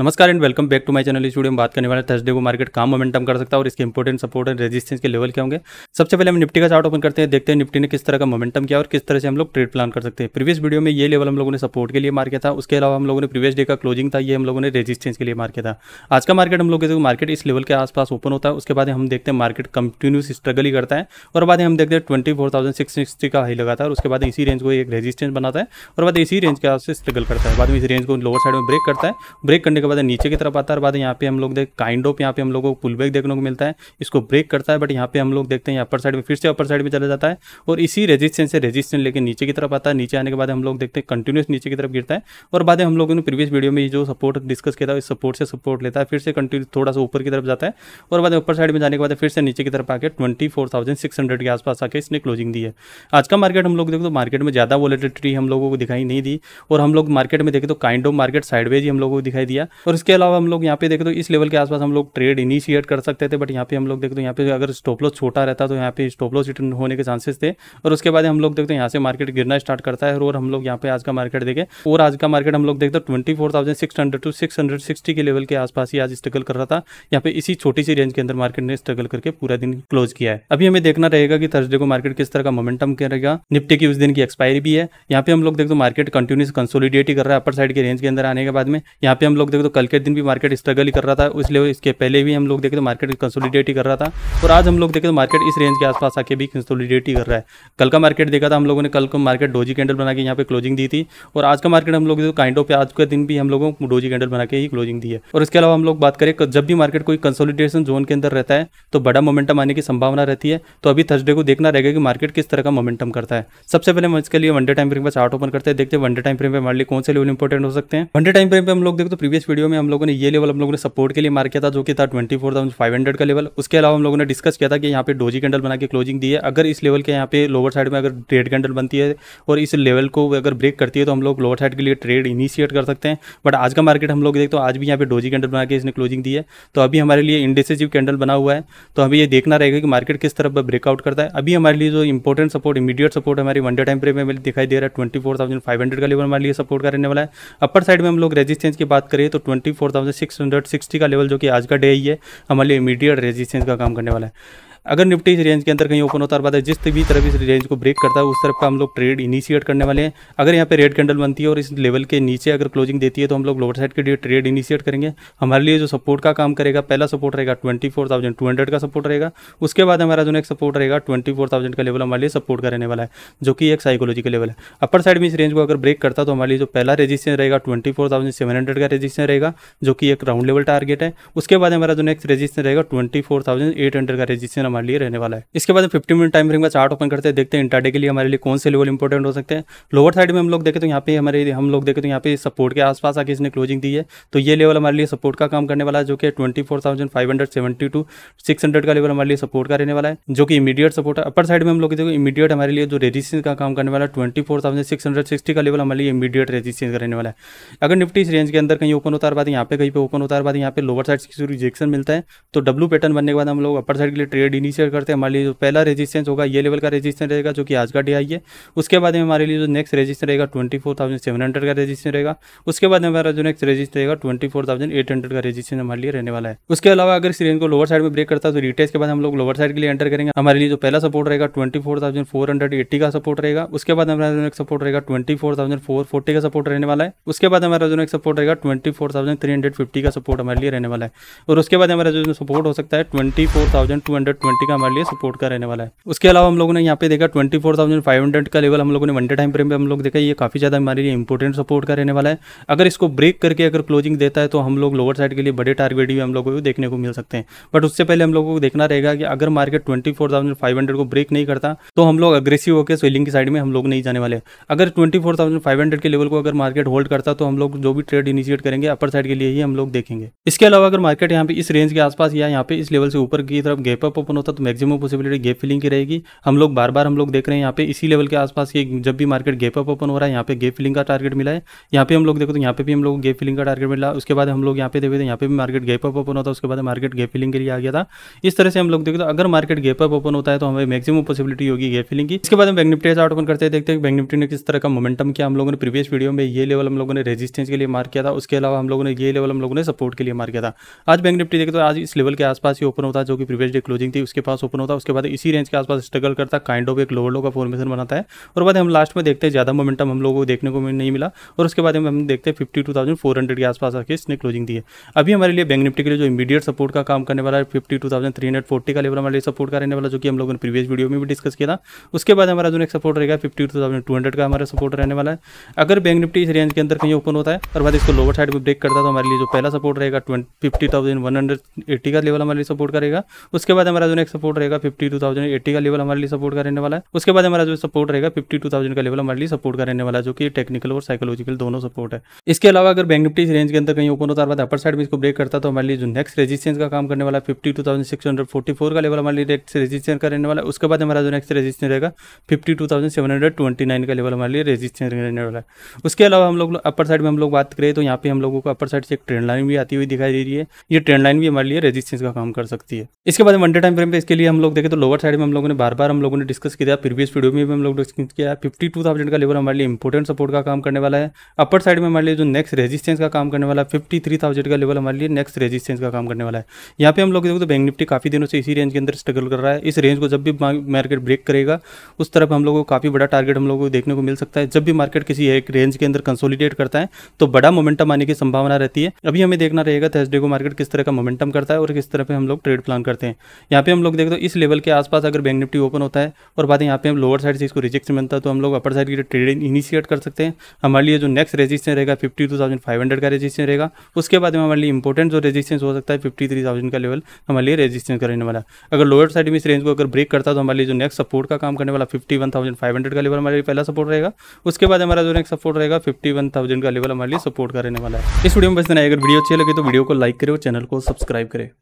नमस्कार and welcome back to my channel studio में बात करने वाले थर्सडे को मार्केट काम मोमेंटम कर सकता है और इसके इंपॉर्टेंट सपोर्ट एंड रेजिस्टेंस के लेवल क्या होंगे सबसे पहले हम निफ्टी का चार्ट ओपन करते हैं देखते हैं निफ्टी ने किस तरह का मोमेंटम किया और किस तरह से हम लोग ट्रेड प्लान कर सकते हैं प्रीवियस वीडियो में ये लेवल हम लोगों ने सपोर्ट के लिए मार किया था उसके अलावा हम लोगों ने प्रीवियस डे का क्लोजिंग था ये हम लोगों ने रेजिस्टेंस के लिए मार किया था आज का मार्केट हम लोग देखते मार्केट इस लेवल के आसपास ओपन होता है उसके बाद हम देखते हैं मार्केट कंटिन्यूस स्ट्रगल ही करता है और बाद हम देखते हैं ट्वेंटी का हाई लगाता है और उसके बाद इसी रेंज को एक रेजिस्टेंस बनाता है और बाद इसी रेंज के आसपास स्ट्रगल करता है बाद में इसी रेंज को लोअर साइड में ब्रेक करता है ब्रेक करने बाद नीचे की तरफ आता है बाद यहाँ पे हम लोग देख काइंड ऑफ यहाँ पे हम लोग को पुल बैक देखने को मिलता है इसको ब्रेक करता है बट यहाँ पे हम लोग देखते हैं अपर साइड में फिर से अपर साइड में चला जाता है और इसी रेजिस्टेंस से रेजिस्टेंस लेकर नीचे की तरफ आता है नीचे आने के बाद हम लोग देखते हैं कंटिन्यूस नीचे की तरफ गिरता है और बाद हम लोगों ने प्रीवियस वीडियो में जो सपोर्ट डिस्कस किया था इस सपोर्ट से सपोर्ट लेता है फिर से कंटिन्यू थोड़ा सा ऊपर की तरफ जाता है और बाद ऊपर साइड में जाने के बाद फिर से नीचे की तरफ आके twenty four thousand six hundred के आसपास आके इसने क्लोजिंग दी है आज का मार्केट हम लोग देखो तो मार्केट में ज़्यादा वॉलेटिलिटी हम लोगों को दिखाई नहीं दी और हम लोग मार्केट में देखें तो काइंड ऑफ मार्केट साइडवेज ही हम लोगों को दिखाई दिया और इसके अलावा हम लोग यहाँ पे देखें तो इस लेवल के आसपास हम लोग ट्रेड इनिशिएट कर सकते थे बट यहाँ पे हम लोग देखते तो यहाँ पे अगर स्टॉप लॉस छोटा रहता तो यहाँ पे स्टॉप लॉस रिटर्न होने के चांसेस थे और उसके बाद हम लोग देखते तो यहाँ से मार्केट गिरना स्टार्ट करता है और हम लोग यहाँ पे आज का मार्केट देखें और आज का मार्केट हम लोग देखते twenty four thousand six hundred to six hundred sixty के लेवल के आसपास ही आज स्ट्रगल कर रहा था यहाँ पे इसी छोटी सी रेंज के अंदर मार्केट ने स्ट्रगल करके पूरा दिन क्लोज किया है अभी हमें देखना रहेगा कि थर्सडे को मार्केट किस तरह का मोमेंटम करेगा निफ्टी की उस दिन की एक्सपायरी भी है यहाँ पे हम लोग देखते मार्केट कंटिन्यूस कंसोलिडेट ही कर रहा है अपर साइड के रेंज के अंदर आने के बाद में यहाँ पे हम लोग देखते तो तो कल के दिन भी मार्केट स्ट्रगल ही कर रहा था इसलिए इसके पहले भी हम लोग देखें तो मार्केट कंसोलिडेट ही कर रहा था और आज हम लोग देखें तो मार्केट इस रेंज के आसपास आके भी कंसोलिडेट ही कर रहा है कल का मार्केट देखा था हम लोगों ने कल को मार्केट डोजी कैंडल बना के यहाँ पे क्लोजिंग दी थी और आज का मार्केट हम लोग काइंड ऑफ आज के दिन भी हम लोगों को डोजी कैंडल बना के ही क्लोजिंग दी है और इसके अलावा हम लोग बात करें जब भी मार्केट कोई कंसोलिडेशन जोन के अंदर रहता है तो बड़ा मोमेंटम आने की संभावना रहती है तो अभी थर्सडे को देखना रहेगा कि मार्केट किस तरह का मोमेंटम करता है सबसे पहले हम इसके लिए वनडे टाइम फ्रेम पर चार्ट ओपन करते हैं देखते हैं वनडे टाइम फ्रेम पर हमारे लिए कौन से लेवल इंपॉर्टेंट हो सकते हैं वनडे टाइम फ्रेम पर हम लोग देखो तो प्रीवियस वीडियो में हम लोगों ने ये लेवल हम लोगों ने सपोर्ट के लिए मार किया था जो कि था twenty four thousand five hundred का लेवल उसके अलावा हम लोगों ने डिस्कस किया था कि यहाँ पे डोजी कैंडल बना के क्लोजिंग दी है अगर इस लेवल के यहाँ पे लोअर साइड में अगर ट्रेड कैंडल बनती है और इस लेवल को अगर ब्रेक करती है तो हम लोग लोअर साइड के लिए ट्रेड इनिशिएट कर सकते हैं बट आज का मार्केट हम लोग देखते तो आज भी यहाँ पे डोजी कैंडल बना के इसने क्लोजिंग दी है तो अभी हमारे लिए इंडेसिव कैंडल बना हुआ है तो हमें ये देखना रहेगा कि मार्केट किस तरफ ब्रेकआउट करता है अभी हमारे लिए जो इंपॉर्टेंट सपोर्ट इमीडिएट सपोर्ट हमारी वन डे टाइम पर दिखाई दे रहा है twenty four thousand five hundred का लेवल हमारे लिए सपोर्ट करने वाला है अपर साइड में हम लोग रेजिस्टेंस की बात करें तो तो 24,660 का लेवल जो कि आज का डे ही है हमारे लिए इमीडिएट रेजिस्टेंस का काम करने वाला है अगर निफ्टी इस रेंज के अंदर कहीं ओपन होता है और जिस भी तरफ इस रेंज को ब्रेक करता है उस तरफ का हम लोग ट्रेड इनिशिएट करने वाले हैं अगर यहाँ पे रेड कैंडल बनती है और इस लेवल के नीचे अगर क्लोजिंग देती है तो हम लोग लोअर साइड के लिए ट्रेड इनिशिएट करेंगे हमारे लिए जो सपोर्ट का काम करेगा पहला सपोर्ट रहेगा ट्वेंटी फोर टू हंड्रेड का सपोर्ट रहेगा उसके बाद हमारा जो नेक्स्ट सपोर्ट रहेगा ट्वेंटी फोर थाउजेंड का लेवल हमारे लिए सपोर्ट का रहने वाला है जो कि एक साइकोलॉजी लेवल है अपर साइड में इस रेंज को अगर ब्रेक करता तो हमारे लिए जो पहला रेजिस्टेंस रहेगा twenty four thousand seven hundred का रेजिस्टेंस रहेगा जो कि एक राउंड लेवल टारगेट है उसके बाद हमारा जो नेक्स्ट रेजिस्टेंस रहेगा twenty four thousand eight hundred का रेजिस्टेंस हमारे लिए रहने वाला है इसके बाद फिफ्टी मिनट टाइम फ्रेम का चार्ट ओपन करते हैं देखते हैं इंटरडे के लिए हमारे लिए कौन से लेवल इंपॉर्टेंट हो सकते हैं लोअर साइड में हम लोग देखें तो यहाँ पे हमारे हम लोग देखें तो यहाँ पे सपोर्ट के आसपास आके इसने क्लोजिंग दी है तो ये लेवल हमारे लिए सपोर्ट का काम करने वाला है जो कि twenty four thousand five hundred seventy to six hundred का लेवल हमारे लिए सपोर्ट का रहने वाला है जो कि इमीडिएट सपोर्ट अपर साइड में हम लोग देखो इमीडिएट हमारे लिए जो रेजिस्टेंस का काम करने वाला है twenty four thousand six hundred sixty का लेवल हमारे लिए इमीडिएट रेजिस्टेंस का रहने वाला है अगर निफ्टी इस रेंज के अंदर कहीं ओपन होता है बाद यहाँ पे कहीं पे ओपन होता है बाद यहाँ पे लोअर साइड से रिजेक्शन मिलता है तो डब्लू पैटर्न बनने के बाद हम लोग अपर साइड के लिए ट्रेड इन इनिशियल करते हैं हमारे लिए जो पहला रेजिस्टेंस होगा ये लेवल का रेजिस्टेंस रहेगा जो कि आज का डे आई है उसके बाद में हमारे लिए जो नेक्स्ट रेजिस्टेंस रहेगा twenty four thousand seven hundred का रेजिस्टेंस रहेगा उसके बाद हमारा जो नेक्स्ट रजिस्टर रहेगा twenty four thousand eight hundred का रेजिस्टेंस हमारे लिए रहने वाला है उसके अलावा अगर इस रेंज को लोअर साइड में ब्रेक करता है तो रिटेस के बाद हम लोग लोअर साइड के लिए एंटर करेंगे हमारे लिए जो पहला सपोर्ट रहेगा twenty four thousand four hundred eighty का सपोर्ट रहेगा उसके बाद हमारा जो नेक्स्ट सपोर्ट रहेगा twenty four thousand four forty का सपोर्ट रहने वाला है उसके बाद हमारा जो नेक्स्ट सपोर्ट रहेगा twenty four thousand three hundred fifty का सपोर्ट हमारे लिए रहने वाला है और उसके बाद हमारा जो सपोर्ट हो सकता है twenty four thousand two hundred twenty का हमारे लिए सपोर्ट का रहने वाला है उसके अलावा हम लोगों ने यहाँ पे देखा twenty four thousand five hundred का लेवल हम लोगों ने वन डे टाइम फ्रेम पे हम लोग देखा ये काफी ज्यादा हमारे लिए इंपॉर्टेंट सपोर्ट का रहने वाला है अगर इसको ब्रेक करके अगर क्लोजिंग देता है तो हम लोग लोअर साइड के लिए बड़े टारगेट भी हम लोगों को देखने को मिल सकते हैं बट उससे पहले हम लोगों को देखना रहेगा कि अगर market twenty four thousand five hundred को ब्रेक नहीं करता तो हम लोग अग्रेसिव होकर स्वेलिंग की साइड में हम लोग नहीं जाने वाले अगर twenty four thousand five hundred के लेवल को अगर मार्केट होल्ड करता तो हम लोग जो भी ट्रेड इनिशिएट करेंगे अपर साइड के लिए ही हम लोग देखेंगे इसके अलावा अगर मार्केट यहाँ पे इस रेंज के आसपास या यहाँ पे इस लेवल से ऊपर की तरफ गैप अप ओपन होता तो मैक्सिमम पॉसिबिलिटी गैप फिलिंग की रहेगी हम लोग बार बार हम लोग देख रहे हैं यहाँ पे इसी लेवल के आसपास की जब भी मार्केट गैप अप ओपन हो रहा है यहाँ पे गैप फिलिंग का टारगेट मिला है यहाँ पे हम लोग देखो तो यहाँ पे भी हम लोग गैप फिलिंग का टारगेट मिला उसके बाद हम लोग यहाँ पे देखे तो यहाँ पे भी मार्केट गैप अप ओपन होता है उसके बाद मार्केट गैप फिलिंग के लिए आ गया था इस तरह से हम लोग देखते तो अगर मार्केट गैप अप ओपन होता है तो हमें मैक्सिमम पॉसिबिलिटी होगी गैप फिलिंग की इसके बाद हम बैंक निफ्टी चार्ट ओपन करते हैं देखते हैं बैंक निफ्टी ने किस तरह का मोमेंटम किया हम लोगों ने प्रीवियस वीडियो में ये लेवल हम लोगों ने रेजिस्टेंस के लिए मार्क किया था उसके अलावा हम लोगों ने ये लेवल हम लोगों ने सपोर्ट के लिए मार्क किया था आज बैंक निफ्टी देखते आज इस लेवल के आसपास ही ओपन होता जो कि प्रीवियस डे क्लोजिंग थी उसके पास ओपन होता है उसके बाद इसी रेंज के आसपास स्ट्रगल करता है काइंड ऑफ एक लोअर लो का फॉर्मेशन बनाता है और बाद हम लास्ट में देखते हैं ज़्यादा मोमेंटम हम लोगों को देखने को नहीं मिला और उसके बाद हम देखते हैं fifty two thousand four hundred के आसपास आके इसने क्लोजिंग दी है अभी हमारे लिए बैंक निफ्टी के लिए जो इमीडिएट सपोर्ट का काम करने वाला है fifty two thousand three hundred forty का लेवल हमारे लिए सपोर्ट का रहने वाला जो कि हम लोगों ने प्रीवियस वीडियो में भी डिस्कस किया था उसके बाद हमारा जो एक सपोर्ट रहेगा fifty two thousand two hundred का हमारा सपोर्ट रहने वाला है अगर बैंक निफ्टी इस रेंज के अंदर कहीं ओपन होता है और बाद इसको लोअर साइड पर ब्रेक करता तो हमारे लिए जो पहला सपोर्ट रहेगा fifty thousand one hundred eighty का लेवल हमारे लिए सपोर्ट करेगा उसके बाद हमारा जो थाउजेंड एक सपोर्ट रहेगा फिफ्टी टू थाउजेंड एट्टी का लेवल हमारे लिए सपोर्ट का रहने वाला है उसके बाद हमारा जो सपोर्ट रहेगा फिफ्टी टू थाउजेंड का लेवल हमारे लिए सपोर्ट का रहने वाला है जो कि टेक्निकल और साइकोलॉजिकल दोनों सपोर्ट है इसके अलावा अगर बैंक निफ्टी रेंज के अंदर कहीं ओपन होता है अपर साइड में इसको ब्रेक करता तो हमारे लिए जो नेक्स्ट रेजिस्टेंस का काम करने वाला है fifty two thousand six hundred forty four का लेवल हमारे लिए नेक्स्ट रेजिस्टेंस का रहने वाला है उसके बाद हमारा जो नेक्स्ट रेजिस्टेंस रहेगा fifty two thousand seven hundred twenty nine का लेवल हमारे लिए रेजिस्टेंस रहने वाला है उसके अलावा हम लोग अपर साइड में हम लोग बात करें तो यहाँ पे हम लोगों को अपर साइड से एक ट्रेंड लाइन भी आती हुई दिखाई दे रही है ये ट्रेंड लाइन भी हमारे लिए रेजिस्टेंस का काम कर सकती है इसके बाद वन डे टाइम टाइम पे इसके लिए हम लोग देखें तो लोअर साइड में हम लोगों ने बार बार हम लोगों ने डिस्कस किया प्रीवियस वीडियो में भी हम लोग डिस्कस किया फिफ्टी टू थाउजेंड का लेवल हमारे लिए इंपॉर्टेंट सपोर्ट का काम करने वाला है अपर साइड में हमारे लिए जो नेक्स्ट रेजिस्टेंस का काम करने वाला है फिफ्टी थ्री थाउजेंड का लेवल हमारे लिए नेक्स्ट रेजिस्टेंस का काम करने वाला है यहाँ पे हम लोग देखो तो बैंक निफ्टी काफी दिनों से इसी रेंज के अंदर स्ट्रगल कर रहा है इस रेंज को जब भी मार्केट ब्रेक करेगा उस तरफ हम लोगों को काफी बड़ा टारगेट हम लोगों को देखने को मिल सकता है जब भी मार्केट किसी एक रेंज के अंदर कंसोलिडेट करता है तो बड़ा मोमेंटम आने की संभावना रहती है अभी हमें देखना रहेगा थर्सडे को मार्केट किस तरह का मोमेंटम करता है और किस तरह पे हम लोग ट्रेड प्लान करते हैं यहाँ पे हम लोग देख दो इस लेवल के आसपास अगर बैंक निफ्टी ओपन होता है और बाद यहाँ पे हम लोअर साइड से इसको रिजेक्शन बनता है तो हम लोग अपर साइड की ट्रेडिंग इनिशिएट कर सकते हैं हमारे लिए जो नेक्स्ट रेजिस्टेंस रहेगा fifty two thousand five hundred का रजिस्टेंस रहेगा उसके बाद में हमारे लिए इंपॉर्टेंट जो रजिस्टेंस हो सकता है फिफ्टी थ्री थाउजेंड का लेवल हमारे लिए रजिस्टेंस करने वाला अगर लोअर साइड में इस रेंज को अगर ब्रेक करता तो हमारे लिए जो नेक्स्ट सपोर्ट का काम करने वाला fifty one thousand five hundred का लेवल हमारे लिए पहला सपोर्ट रहेगा उसके बाद हमारा जो नेक्स्ट सपोर्ट रहेगा फिफ्टी वन थाउजेंड का लेवल हमारे लिए सपोर्ट करने वाला है इस वीडियो में बस देना अगर वीडियो अच्छे लगे तो वीडियो को लाइक करें और चैनल को सब्सक्राइब करें